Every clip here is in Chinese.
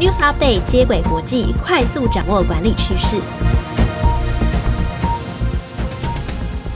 News Update 接轨国际，快速掌握管理趋势。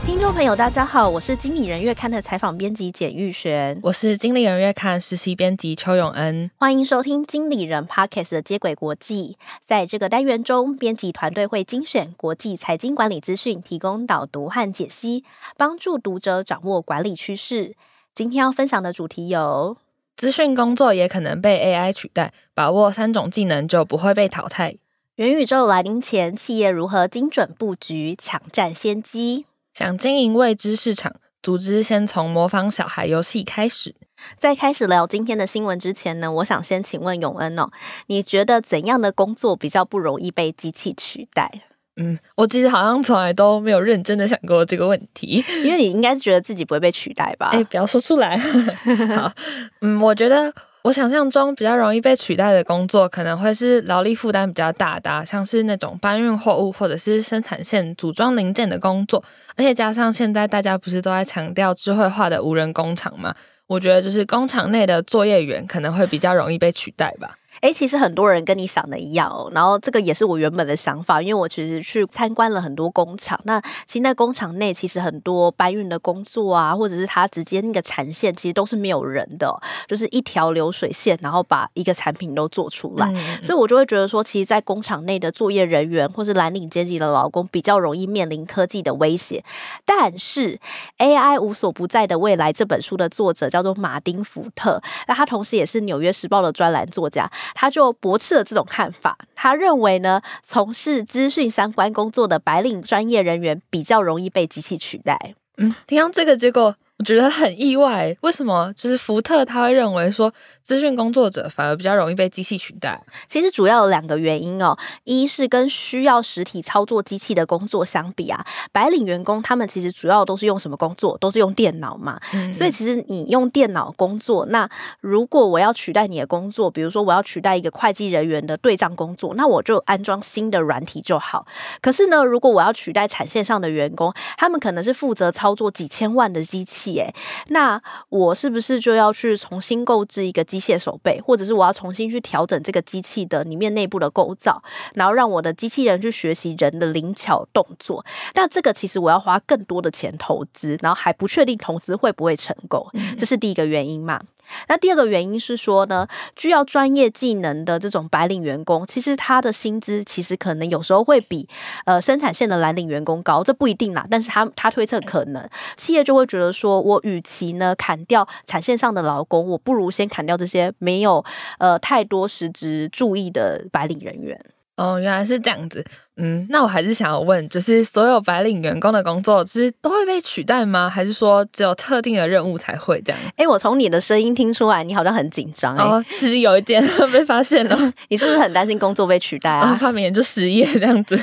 听众朋友，大家好，我是《经理人月刊》的采访编辑简玉璇，我是《经理人月刊》实习编辑邱永恩，欢迎收听《经理人 Podcast》的接轨国际。在这个单元中，编辑团队会精选国际财经管理资讯，提供导读和解析，帮助读者掌握管理趋势。今天要分享的主题有。资讯工作也可能被 AI 取代，把握三种技能就不会被淘汰。元宇宙来临前，企业如何精准布局、抢占先机？想经营未知市场，组织先从模仿小孩游戏开始。在开始聊今天的新闻之前呢，我想先请问永恩哦，你觉得怎样的工作比较不容易被机器取代？嗯，我其实好像从来都没有认真的想过这个问题，因为你应该是觉得自己不会被取代吧？哎，不要说出来。好，嗯，我觉得我想象中比较容易被取代的工作，可能会是劳力负担比较大的，像是那种搬运货物或者是生产线组装零件的工作，而且加上现在大家不是都在强调智慧化的无人工厂吗？我觉得就是工厂内的作业员可能会比较容易被取代吧。哎，其实很多人跟你想的一样，哦。然后这个也是我原本的想法，因为我其实去参观了很多工厂。那其实那工厂内其实很多搬运的工作啊，或者是他直接那个产线，其实都是没有人的，就是一条流水线，然后把一个产品都做出来。所以我就会觉得说，其实，在工厂内的作业人员，或是蓝领阶级的劳工，比较容易面临科技的威胁。但是《AI 无所不在的未来》这本书的作者叫做马丁·福特，那他同时也是《纽约时报》的专栏作家。他就驳斥了这种看法。他认为呢，从事资讯相关工作的白领专业人员比较容易被机器取代。嗯，听到这个结果，我觉得很意外。为什么？就是福特他会认为说。资讯工作者反而比较容易被机器取代。其实主要有两个原因哦，一是跟需要实体操作机器的工作相比啊，白领员工他们其实主要都是用什么工作？都是用电脑嘛。所以其实你用电脑工作，那如果我要取代你的工作，比如说我要取代一个会计人员的对账工作，那我就安装新的软体就好。可是呢，如果我要取代产线上的员工，他们可能是负责操作几千万的机器，诶，那我是不是就要去重新购置一个？机械手背，或者是我要重新去调整这个机器的里面内部的构造，然后让我的机器人去学习人的灵巧动作。那这个其实我要花更多的钱投资，然后还不确定投资会不会成功，这是第一个原因嘛？那第二个原因是说呢，需要专业技能的这种白领员工，其实他的薪资其实可能有时候会比呃生产线的蓝领员工高，这不一定啦。但是他他推测可能企业就会觉得说，我与其呢砍掉产线上的劳工，我不如先砍掉这些没有呃太多实质注意的白领人员。哦，原来是这样子。嗯，那我还是想要问，就是所有白领员工的工作，其实都会被取代吗？还是说只有特定的任务才会这样？哎，我从你的声音听出来，你好像很紧张。哦，其实有一点 被发现了，你是不是很担心工作被取代啊？怕明年就失业这样子。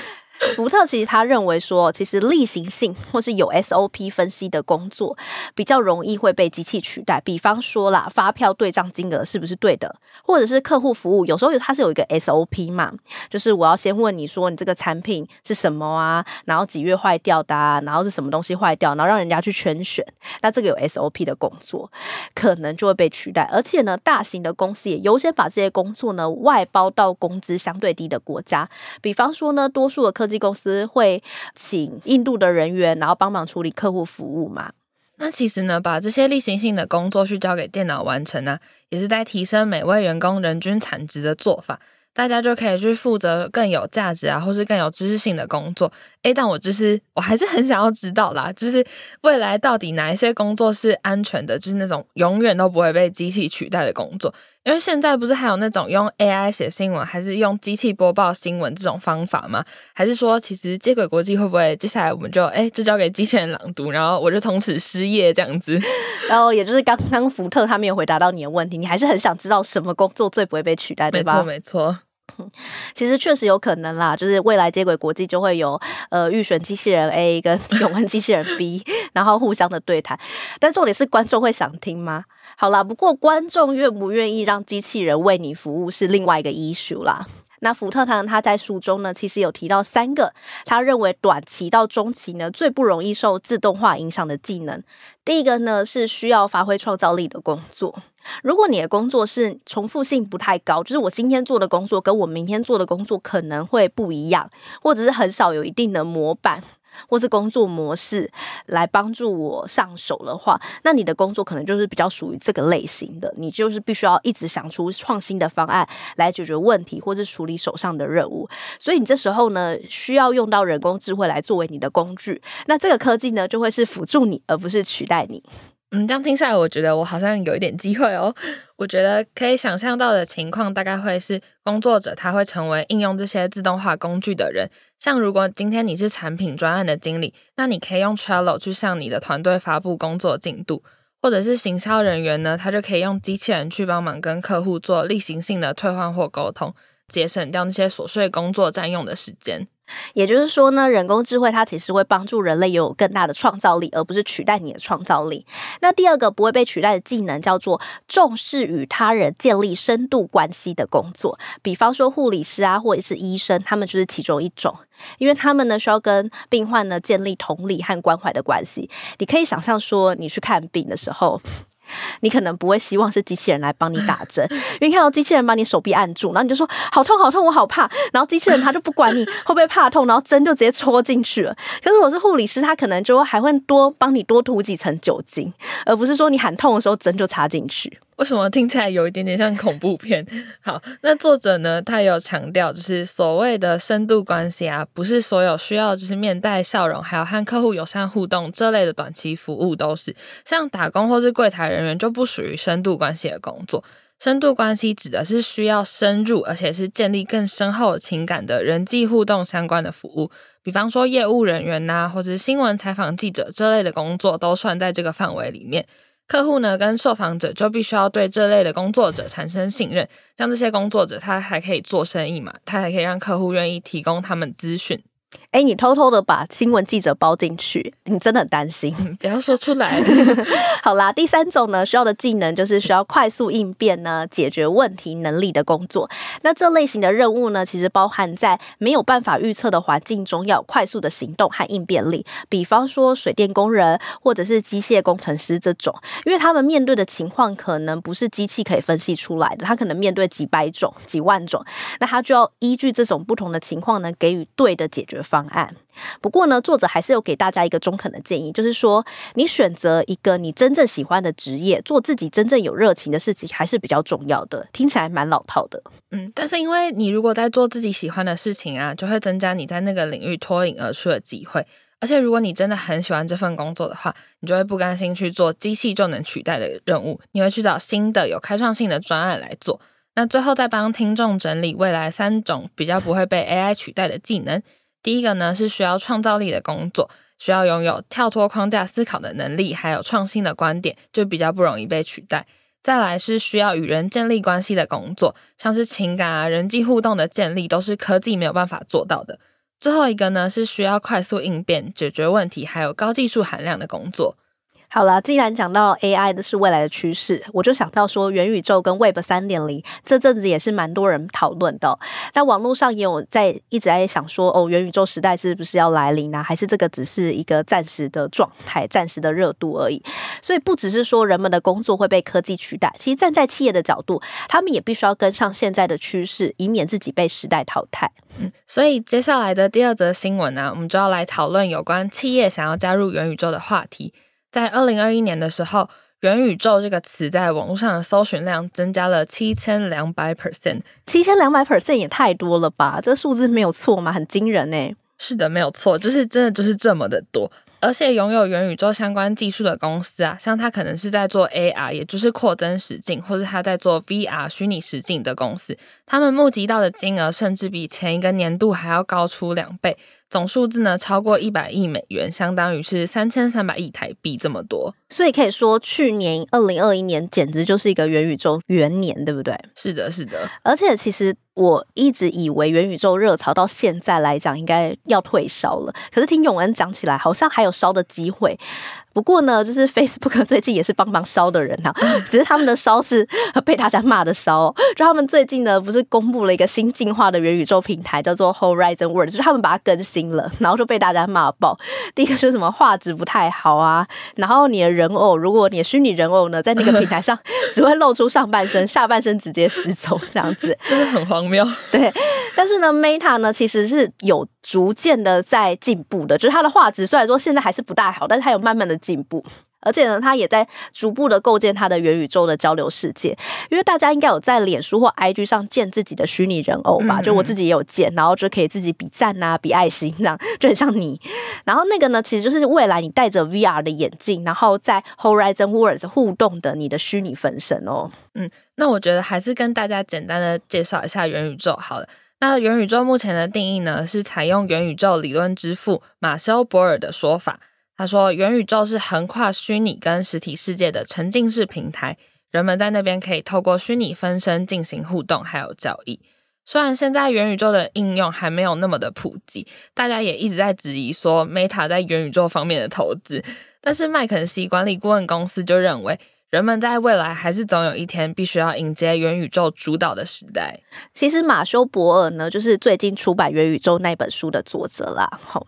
福特其实他认为说，其实例行性或是有 SOP 分析的工作比较容易会被机器取代。比方说啦，发票对账金额是不是对的，或者是客户服务，有时候它是有一个 SOP 嘛，就是我要先问你说你这个产品是什么啊，然后几月坏掉的，然后是什么东西坏掉，然后让人家去圈选，那这个有 SOP 的工作可能就会被取代。而且呢，大型的公司也优先把这些工作呢外包到工资相对低的国家，比方说呢，多数的科。公司会请印度的人员，然后帮忙处理客户服务嘛？那其实呢，把这些例行性的工作去交给电脑完成呢，也是在提升每位员工人均产值的做法。大家就可以去负责更有价值啊，或是更有知识性的工作。诶，但我就是我还是很想要知道啦，就是未来到底哪一些工作是安全的，就是那种永远都不会被机器取代的工作。因为现在不是还有那种用 AI 写新闻，还是用机器播报新闻这种方法吗？还是说，其实接轨国际会不会接下来我们就哎就交给机器人朗读，然后我就从此失业这样子？然后也就是刚刚福特他没有回答到你的问题，你还是很想知道什么工作最不会被取代，对吧？没错，没错。其实确实有可能啦，就是未来接轨国际就会有呃预选机器人 A 跟 永恒机器人 B，然后互相的对谈。但重点是观众会想听吗？好啦，不过观众愿不愿意让机器人为你服务是另外一个 u 术啦。那福特堂他在书中呢，其实有提到三个他认为短期到中期呢最不容易受自动化影响的技能。第一个呢是需要发挥创造力的工作。如果你的工作是重复性不太高，就是我今天做的工作跟我明天做的工作可能会不一样，或者是很少有一定的模板或是工作模式来帮助我上手的话，那你的工作可能就是比较属于这个类型的，你就是必须要一直想出创新的方案来解决问题或是处理手上的任务。所以你这时候呢，需要用到人工智慧来作为你的工具，那这个科技呢，就会是辅助你，而不是取代你。嗯，这样听下来，我觉得我好像有一点机会哦。我觉得可以想象到的情况，大概会是工作者他会成为应用这些自动化工具的人。像如果今天你是产品专案的经理，那你可以用 Trello 去向你的团队发布工作进度；或者是行销人员呢，他就可以用机器人去帮忙跟客户做例行性的退换货沟通，节省掉那些琐碎工作占用的时间。也就是说呢，人工智慧它其实会帮助人类拥有更大的创造力，而不是取代你的创造力。那第二个不会被取代的技能叫做重视与他人建立深度关系的工作，比方说护理师啊，或者是医生，他们就是其中一种，因为他们呢需要跟病患呢建立同理和关怀的关系。你可以想象说，你去看病的时候。你可能不会希望是机器人来帮你打针，因为看到机器人把你手臂按住，然后你就说好痛好痛，我好怕，然后机器人他就不管你会不会怕痛，然后针就直接戳进去了。可是我是护理师，他可能就还会多帮你多涂几层酒精，而不是说你喊痛的时候针就插进去。为什么听起来有一点点像恐怖片？好，那作者呢？他有强调，就是所谓的深度关系啊，不是所有需要就是面带笑容，还有和客户友善互动这类的短期服务都是，像打工或是柜台人员就不属于深度关系的工作。深度关系指的是需要深入，而且是建立更深厚情感的人际互动相关的服务，比方说业务人员呐，或是新闻采访记者这类的工作都算在这个范围里面。客户呢，跟受访者就必须要对这类的工作者产生信任，像这些工作者，他还可以做生意嘛，他还可以让客户愿意提供他们资讯。哎，你偷偷的把新闻记者包进去，你真的很担心，不要说出来。好啦，第三种呢，需要的技能就是需要快速应变呢，解决问题能力的工作。那这类型的任务呢，其实包含在没有办法预测的环境中，要快速的行动和应变力。比方说水电工人或者是机械工程师这种，因为他们面对的情况可能不是机器可以分析出来的，他可能面对几百种、几万种，那他就要依据这种不同的情况呢，给予对的解决方案。方案。不过呢，作者还是有给大家一个中肯的建议，就是说，你选择一个你真正喜欢的职业，做自己真正有热情的事情，还是比较重要的。听起来蛮老套的，嗯。但是，因为你如果在做自己喜欢的事情啊，就会增加你在那个领域脱颖而出的机会。而且，如果你真的很喜欢这份工作的话，你就会不甘心去做机器就能取代的任务，你会去找新的有开创性的专案来做。那最后再帮听众整理未来三种比较不会被 AI 取代的技能。第一个呢是需要创造力的工作，需要拥有跳脱框架思考的能力，还有创新的观点，就比较不容易被取代。再来是需要与人建立关系的工作，像是情感啊、人际互动的建立，都是科技没有办法做到的。最后一个呢是需要快速应变、解决问题，还有高技术含量的工作。好了，既然讲到 AI 的是未来的趋势，我就想到说元宇宙跟 Web 三点零这阵子也是蛮多人讨论的。但网络上也有在一直在想说，哦，元宇宙时代是不是要来临呢？还是这个只是一个暂时的状态、暂时的热度而已？所以不只是说人们的工作会被科技取代，其实站在企业的角度，他们也必须要跟上现在的趋势，以免自己被时代淘汰。所以接下来的第二则新闻呢，我们就要来讨论有关企业想要加入元宇宙的话题。在二零二一年的时候，元宇宙这个词在网络上的搜寻量增加了七千两百 percent，七千两百 percent 也太多了吧？这数字没有错吗？很惊人呢。是的，没有错，就是真的就是这么的多。而且拥有元宇宙相关技术的公司啊，像它可能是在做 AR，也就是扩增实境，或者它在做 VR 虚拟实境的公司，他们募集到的金额甚至比前一个年度还要高出两倍。总数字呢超过一百亿美元，相当于是三千三百亿台币这么多，所以可以说去年二零二一年简直就是一个元宇宙元年，对不对？是的，是的。而且其实我一直以为元宇宙热潮到现在来讲应该要退烧了，可是听永恩讲起来，好像还有烧的机会。不过呢，就是 Facebook 最近也是帮忙烧的人呐，只是他们的烧是被大家骂的烧。就他们最近呢，不是公布了一个新进化的元宇宙平台，叫做 Horizon w o r l d 就是他们把它更新了，然后就被大家骂爆。第一个就是什么画质不太好啊，然后你的人偶，如果你的虚拟人偶呢，在那个平台上 只会露出上半身，下半身直接失踪，这样子，真的很荒谬。对，但是呢，Meta 呢其实是有逐渐的在进步的，就是它的画质，虽然说现在还是不大好，但是它有慢慢的。进步，而且呢，他也在逐步的构建他的元宇宙的交流世界。因为大家应该有在脸书或 IG 上建自己的虚拟人偶吧？就我自己也有建，然后就可以自己比赞啊、比爱心这样，就很像你。然后那个呢，其实就是未来你戴着 VR 的眼镜，然后在 Horizon Worlds 互动的你的虚拟分身哦。嗯，那我觉得还是跟大家简单的介绍一下元宇宙好了。那元宇宙目前的定义呢，是采用元宇宙理论之父马修博尔的说法。他说，元宇宙是横跨虚拟跟实体世界的沉浸式平台，人们在那边可以透过虚拟分身进行互动还有交易。虽然现在元宇宙的应用还没有那么的普及，大家也一直在质疑说 Meta 在元宇宙方面的投资，但是麦肯锡管理顾问公司就认为。人们在未来还是总有一天必须要迎接元宇宙主导的时代。其实，马修·博尔呢，就是最近出版《元宇宙》那本书的作者啦。好，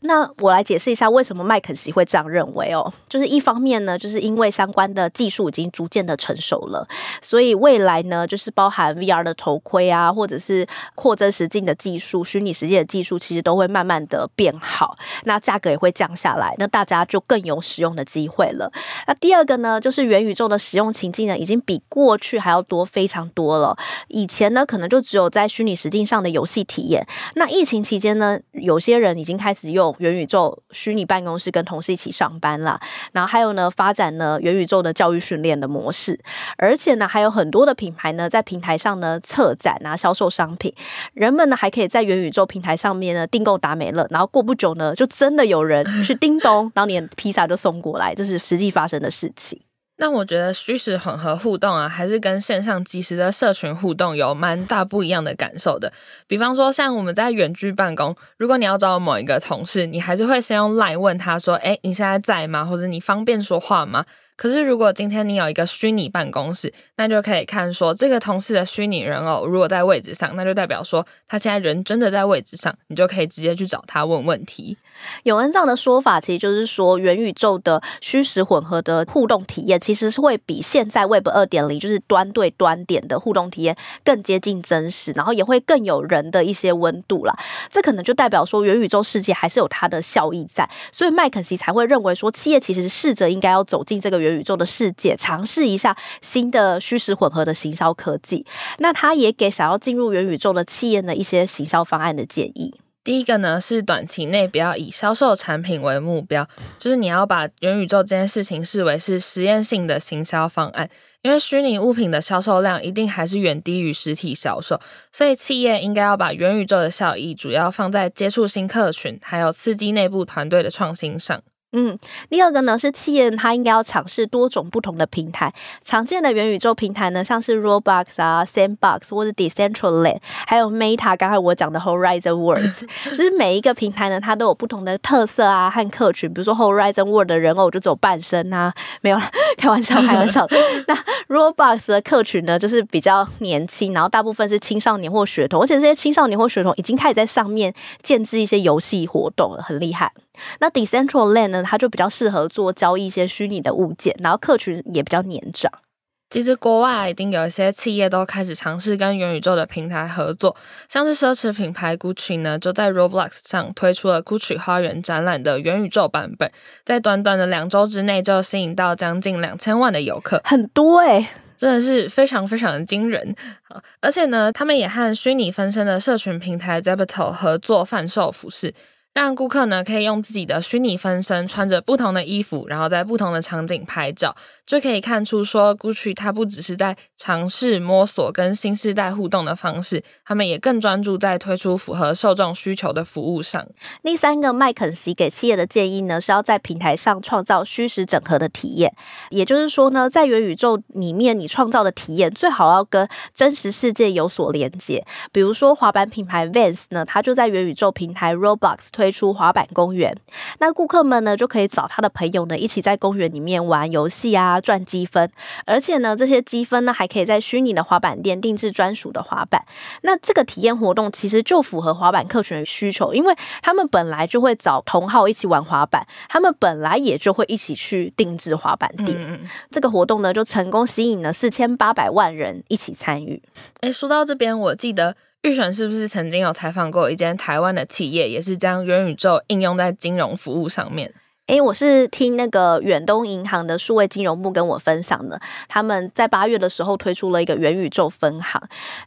那我来解释一下为什么麦肯锡会这样认为哦。就是一方面呢，就是因为相关的技术已经逐渐的成熟了，所以未来呢，就是包含 VR 的头盔啊，或者是扩增实境的技术、虚拟实际的技术，其实都会慢慢的变好，那价格也会降下来，那大家就更有使用的机会了。那第二个呢，就是元。宇宙的使用情境呢，已经比过去还要多非常多了。以前呢，可能就只有在虚拟实境上的游戏体验。那疫情期间呢，有些人已经开始用元宇宙虚拟办公室跟同事一起上班了。然后还有呢，发展呢元宇宙的教育训练的模式。而且呢，还有很多的品牌呢，在平台上呢，策展啊，销售商品。人们呢，还可以在元宇宙平台上面呢，订购达美乐。然后过不久呢，就真的有人去叮咚，当年披萨就送过来，这是实际发生的事情。那我觉得虚实混合互动啊，还是跟线上即时的社群互动有蛮大不一样的感受的。比方说，像我们在远距办公，如果你要找某一个同事，你还是会先用 Line 问他说：“哎，你现在在吗？或者你方便说话吗？”可是如果今天你有一个虚拟办公室，那就可以看说这个同事的虚拟人偶如果在位置上，那就代表说他现在人真的在位置上，你就可以直接去找他问问题。永恩这样的说法，其实就是说元宇宙的虚实混合的互动体验，其实是会比现在 Web 二点零就是端对端点的互动体验更接近真实，然后也会更有人的一些温度了。这可能就代表说元宇宙世界还是有它的效益在，所以麦肯锡才会认为说企业其实试着应该要走进这个元宇宙的世界，尝试一下新的虚实混合的行销科技。那他也给想要进入元宇宙的企业的一些行销方案的建议。第一个呢是短期内不要以销售产品为目标，就是你要把元宇宙这件事情视为是实验性的行销方案，因为虚拟物品的销售量一定还是远低于实体销售，所以企业应该要把元宇宙的效益主要放在接触新客群，还有刺激内部团队的创新上。嗯，第二个呢是企业，它应该要尝试多种不同的平台。常见的元宇宙平台呢，像是 Roblox 啊、Sandbox 或者 Decentraland，还有 Meta。刚才我讲的 Horizon Worlds，就 是每一个平台呢，它都有不同的特色啊和客群。比如说 Horizon w o r l d 的人偶就走半身啊，没有，开玩笑，开玩笑。那 Roblox 的客群呢，就是比较年轻，然后大部分是青少年或学童，而且这些青少年或学童已经开始在上面建置一些游戏活动，了，很厉害。那 decentral land 呢，它就比较适合做交易一些虚拟的物件，然后客群也比较年长。其实国外已经有一些企业都开始尝试跟元宇宙的平台合作，像是奢侈品牌 Gucci 呢，就在 Roblox 上推出了 Gucci 花园展览的元宇宙版本，在短短的两周之内就吸引到将近两千万的游客，很多哎，真的是非常非常的惊人。而且呢，他们也和虚拟分身的社群平台 z e p e t o a l 合作贩售服饰。让顾客呢可以用自己的虚拟分身穿着不同的衣服，然后在不同的场景拍照，就可以看出说，Gucci 它不只是在尝试摸索跟新时代互动的方式，他们也更专注在推出符合受众需求的服务上。那三个麦肯锡给企业的建议呢，是要在平台上创造虚实整合的体验，也就是说呢，在元宇宙里面你创造的体验最好要跟真实世界有所连接。比如说滑板品牌 Vans 呢，它就在元宇宙平台 Roblox 推。推出滑板公园，那顾客们呢就可以找他的朋友呢一起在公园里面玩游戏啊，赚积分。而且呢，这些积分呢还可以在虚拟的滑板店定制专属的滑板。那这个体验活动其实就符合滑板客群的需求，因为他们本来就会找同号一起玩滑板，他们本来也就会一起去定制滑板店。这个活动呢就成功吸引了四千八百万人一起参与。哎，说到这边，我记得。预选是不是曾经有采访过一间台湾的企业，也是将元宇宙应用在金融服务上面？哎，我是听那个远东银行的数位金融部跟我分享的，他们在八月的时候推出了一个元宇宙分行。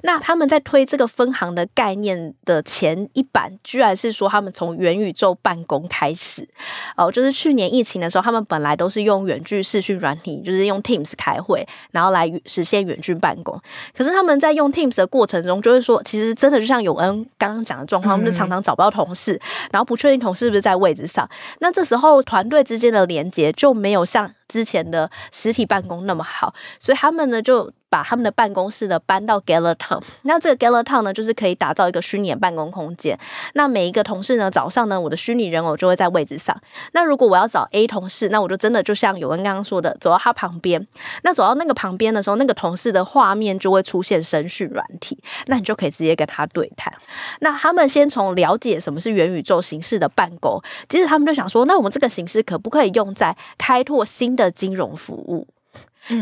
那他们在推这个分行的概念的前一版，居然是说他们从元宇宙办公开始哦，就是去年疫情的时候，他们本来都是用远距视讯软体，就是用 Teams 开会，然后来实现远距办公。可是他们在用 Teams 的过程中，就是说其实真的就像永恩刚刚讲的状况，他们就常常找不到同事，然后不确定同事是不是在位置上。那这时候。团队之间的连接就没有像之前的实体办公那么好，所以他们呢就。把他们的办公室呢搬到 g a l a t e r 那这个 g a l a t e r 呢，就是可以打造一个虚拟办公空间。那每一个同事呢，早上呢，我的虚拟人偶就会在位置上。那如果我要找 A 同事，那我就真的就像有文刚刚说的，走到他旁边。那走到那个旁边的时候，那个同事的画面就会出现声讯软体，那你就可以直接跟他对谈。那他们先从了解什么是元宇宙形式的办公，接着他们就想说，那我们这个形式可不可以用在开拓新的金融服务？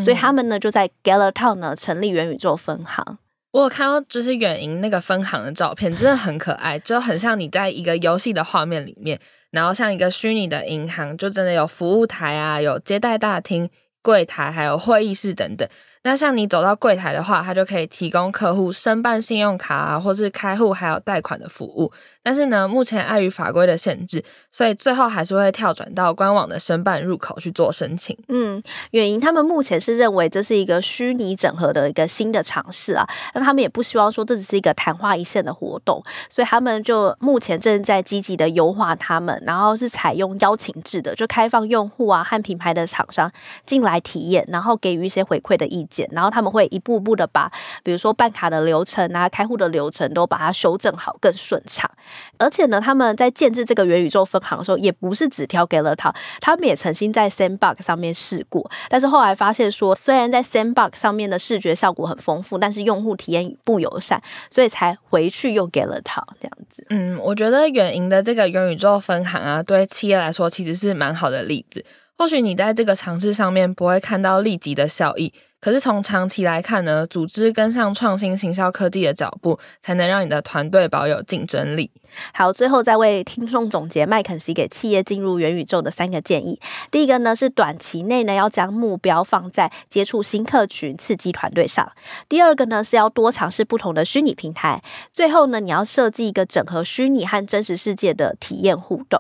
所以他们呢，就在 Gala Town 呢成立元宇宙分行。我有看到，就是远银那个分行的照片，真的很可爱，就很像你在一个游戏的画面里面，然后像一个虚拟的银行，就真的有服务台啊，有接待大厅。柜台还有会议室等等。那像你走到柜台的话，他就可以提供客户申办信用卡啊，或是开户还有贷款的服务。但是呢，目前碍于法规的限制，所以最后还是会跳转到官网的申办入口去做申请。嗯，远银他们目前是认为这是一个虚拟整合的一个新的尝试啊。那他们也不希望说这只是一个昙花一现的活动，所以他们就目前正在积极的优化他们，然后是采用邀请制的，就开放用户啊和品牌的厂商进来。体验，然后给予一些回馈的意见，然后他们会一步步的把，比如说办卡的流程啊、开户的流程都把它修正好，更顺畅。而且呢，他们在建制这个元宇宙分行的时候，也不是只挑给了他，他们也曾经在 Sandbox 上面试过，但是后来发现说，虽然在 Sandbox 上面的视觉效果很丰富，但是用户体验不友善，所以才回去又给了他这样子。嗯，我觉得远银的这个元宇宙分行啊，对企业来说其实是蛮好的例子。或许你在这个尝试上面不会看到立即的效益，可是从长期来看呢，组织跟上创新行销科技的脚步，才能让你的团队保有竞争力。好，最后再为听众总结麦肯锡给企业进入元宇宙的三个建议：第一个呢是短期内呢要将目标放在接触新客群、刺激团队上；第二个呢是要多尝试不同的虚拟平台；最后呢你要设计一个整合虚拟和真实世界的体验互动。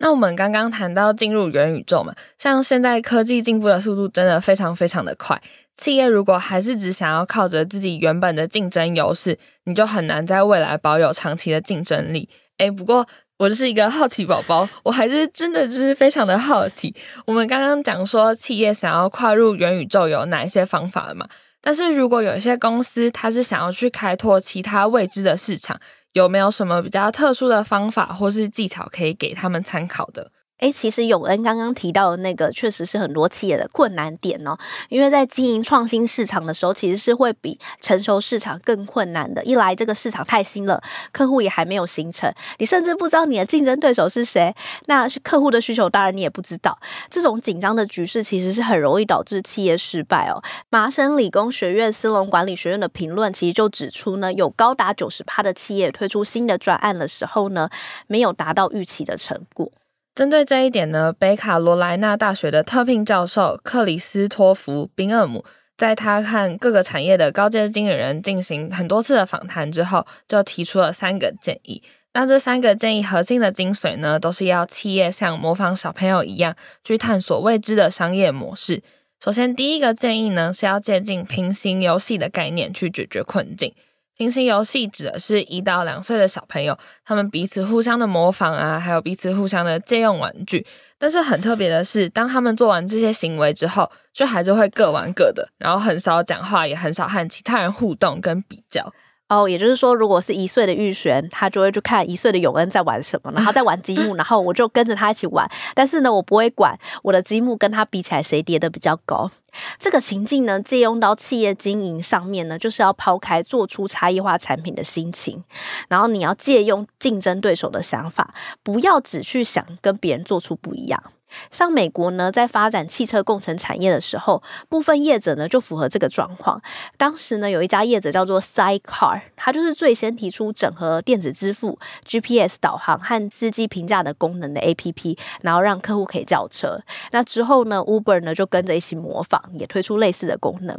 那我们刚刚谈到进入元宇宙嘛，像现在科技进步的速度真的非常非常的快，企业如果还是只想要靠着自己原本的竞争优势，你就很难在未来保有长期的竞争力。哎，不过我是一个好奇宝宝，我还是真的就是非常的好奇，我们刚刚讲说企业想要跨入元宇宙有哪一些方法了嘛？但是如果有一些公司它是想要去开拓其他未知的市场。有没有什么比较特殊的方法或是技巧可以给他们参考的？哎，其实永恩刚刚提到的那个，确实是很多企业的困难点哦。因为在经营创新市场的时候，其实是会比成熟市场更困难的。一来，这个市场太新了，客户也还没有形成，你甚至不知道你的竞争对手是谁。那是客户的需求，当然你也不知道。这种紧张的局势，其实是很容易导致企业失败哦。麻省理工学院斯隆管理学院的评论其实就指出呢，有高达九十趴的企业推出新的专案的时候呢，没有达到预期的成果。针对这一点呢，北卡罗来纳大学的特聘教授克里斯托弗·宾厄姆，在他和各个产业的高阶经理人进行很多次的访谈之后，就提出了三个建议。那这三个建议核心的精髓呢，都是要企业像模仿小朋友一样去探索未知的商业模式。首先，第一个建议呢，是要借鉴平行游戏的概念去解决困境。平行游戏指的是一到两岁的小朋友，他们彼此互相的模仿啊，还有彼此互相的借用玩具。但是很特别的是，当他们做完这些行为之后，就孩子会各玩各的，然后很少讲话，也很少和其他人互动跟比较。哦，也就是说，如果是一岁的玉璇，他就会去看一岁的永恩在玩什么，然后在玩积木，然后我就跟着他一起玩。但是呢，我不会管我的积木跟他比起来谁叠的比较高。这个情境呢，借用到企业经营上面呢，就是要抛开做出差异化产品的心情，然后你要借用竞争对手的想法，不要只去想跟别人做出不一样。像美国呢，在发展汽车共乘产业的时候，部分业者呢就符合这个状况。当时呢，有一家业者叫做 Sidecar，它就是最先提出整合电子支付、GPS 导航和司机评价的功能的 APP，然后让客户可以叫车。那之后呢，Uber 呢就跟着一起模仿，也推出类似的功能。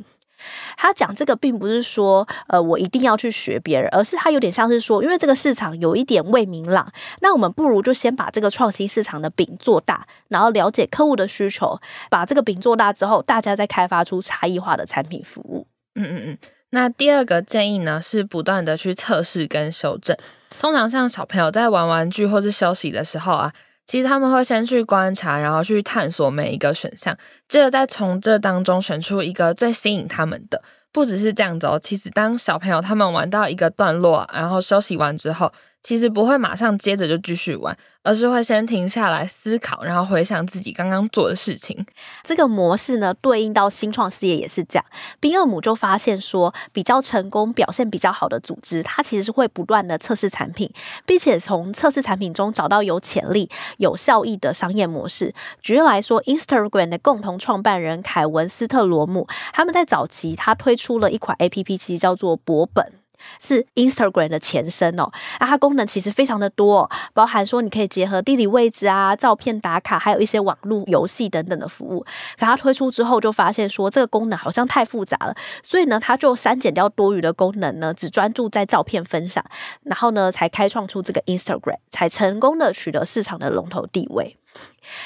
他讲这个，并不是说，呃，我一定要去学别人，而是他有点像是说，因为这个市场有一点未明朗，那我们不如就先把这个创新市场的饼做大，然后了解客户的需求，把这个饼做大之后，大家再开发出差异化的产品服务。嗯嗯嗯。那第二个建议呢，是不断的去测试跟修正。通常像小朋友在玩玩具或是休息的时候啊。其实他们会先去观察，然后去探索每一个选项，接着再从这当中选出一个最吸引他们的。不只是这样子哦，其实当小朋友他们玩到一个段落，然后休息完之后。其实不会马上接着就继续玩，而是会先停下来思考，然后回想自己刚刚做的事情。这个模式呢，对应到新创事业也是这样。宾厄姆就发现说，比较成功、表现比较好的组织，它其实会不断的测试产品，并且从测试产品中找到有潜力、有效益的商业模式。举例来说，Instagram 的共同创办人凯文斯特罗姆，他们在早期他推出了一款 APP，其实叫做博本。是 Instagram 的前身哦，那它功能其实非常的多，哦，包含说你可以结合地理位置啊、照片打卡，还有一些网络游戏等等的服务。可它推出之后，就发现说这个功能好像太复杂了，所以呢，它就删减掉多余的功能呢，只专注在照片分享，然后呢，才开创出这个 Instagram，才成功的取得市场的龙头地位。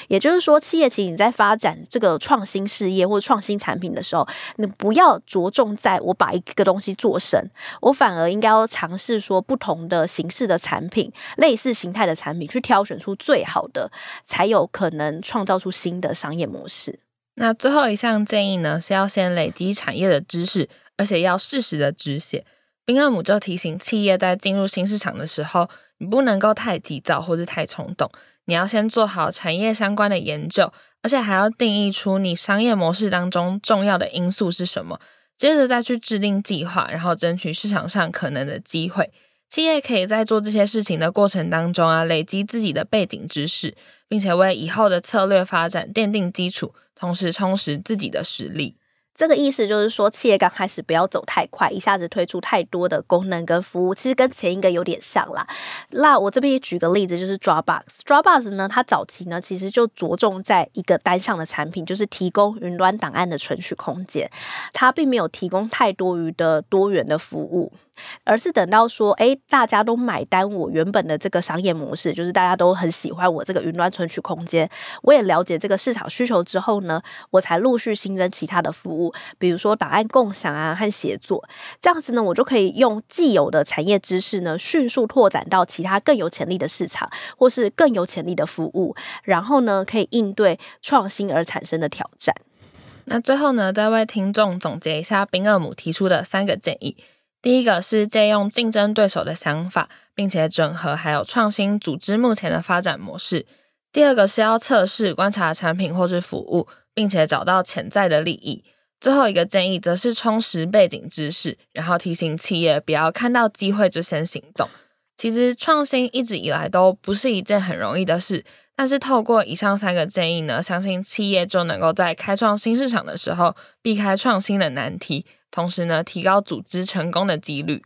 也就是说，企业其实你在发展这个创新事业或创新产品的时候，你不要着重在我把一个东西做深，我反而应该要尝试说不同的形式的产品、类似形态的产品，去挑选出最好的，才有可能创造出新的商业模式。那最后一项建议呢，是要先累积产业的知识，而且要适时的止血。宾厄姆就提醒企业，在进入新市场的时候，你不能够太急躁或是太冲动。你要先做好产业相关的研究，而且还要定义出你商业模式当中重要的因素是什么，接着再去制定计划，然后争取市场上可能的机会。企业可以在做这些事情的过程当中啊，累积自己的背景知识，并且为以后的策略发展奠定基础，同时充实自己的实力。这个意思就是说，企业刚开始不要走太快，一下子推出太多的功能跟服务，其实跟前一个有点像啦。那我这边举个例子，就是 Dropbox。Dropbox 呢，它早期呢其实就着重在一个单向的产品，就是提供云端档案的存取空间，它并没有提供太多余的多元的服务。而是等到说，哎，大家都买单，我原本的这个商业模式，就是大家都很喜欢我这个云端存取空间，我也了解这个市场需求之后呢，我才陆续新增其他的服务，比如说档案共享啊和协作，这样子呢，我就可以用既有的产业知识呢，迅速拓展到其他更有潜力的市场，或是更有潜力的服务，然后呢，可以应对创新而产生的挑战。那最后呢，再为听众总结一下，宾厄姆提出的三个建议。第一个是借用竞争对手的想法，并且整合还有创新组织目前的发展模式。第二个是要测试、观察产品或是服务，并且找到潜在的利益。最后一个建议则是充实背景知识，然后提醒企业不要看到机会就先行动。其实创新一直以来都不是一件很容易的事，但是透过以上三个建议呢，相信企业就能够在开创新市场的时候避开创新的难题。同时呢，提高组织成功的几率。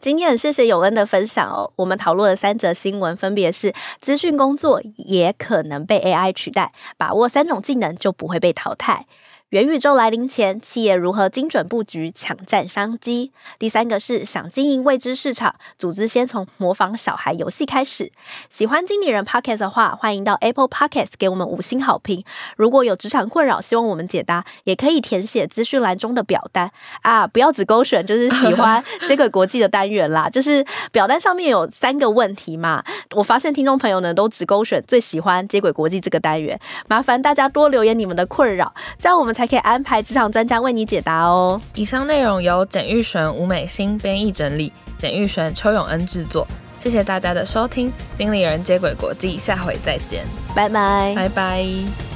今天很谢谢永恩的分享哦。我们讨论的三则新闻，分别是：资讯工作也可能被 AI 取代，把握三种技能就不会被淘汰。元宇宙来临前，企业如何精准布局、抢占商机？第三个是想经营未知市场，组织先从模仿小孩游戏开始。喜欢经理人 Pockets 的话，欢迎到 Apple Pockets 给我们五星好评。如果有职场困扰，希望我们解答，也可以填写资讯栏中的表单啊！不要只勾选，就是喜欢接轨国际的单元啦。就是表单上面有三个问题嘛，我发现听众朋友呢都只勾选最喜欢接轨国际这个单元。麻烦大家多留言你们的困扰，这样我们才。还可以安排职场专家为你解答哦。以上内容由简玉璇、吴美欣编译整理，简玉璇、邱永恩制作。谢谢大家的收听，《经理人接轨国际》，下回再见，拜拜，拜拜。